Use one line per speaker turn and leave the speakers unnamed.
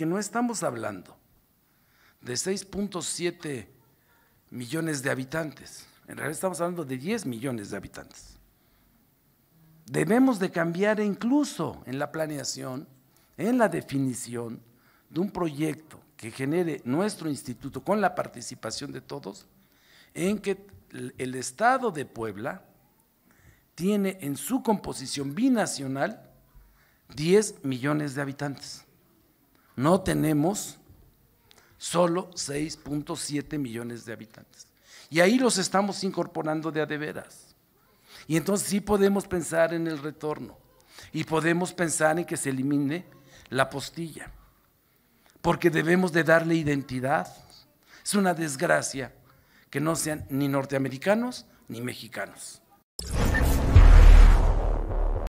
que no estamos hablando de 6.7 millones de habitantes, en realidad estamos hablando de 10 millones de habitantes. Debemos de cambiar incluso en la planeación, en la definición de un proyecto que genere nuestro instituto con la participación de todos, en que el Estado de Puebla tiene en su composición binacional 10 millones de habitantes no tenemos solo 6.7 millones de habitantes. Y ahí los estamos incorporando de a de veras. Y entonces sí podemos pensar en el retorno y podemos pensar en que se elimine la postilla, porque debemos de darle identidad. Es una desgracia que no sean ni norteamericanos ni mexicanos.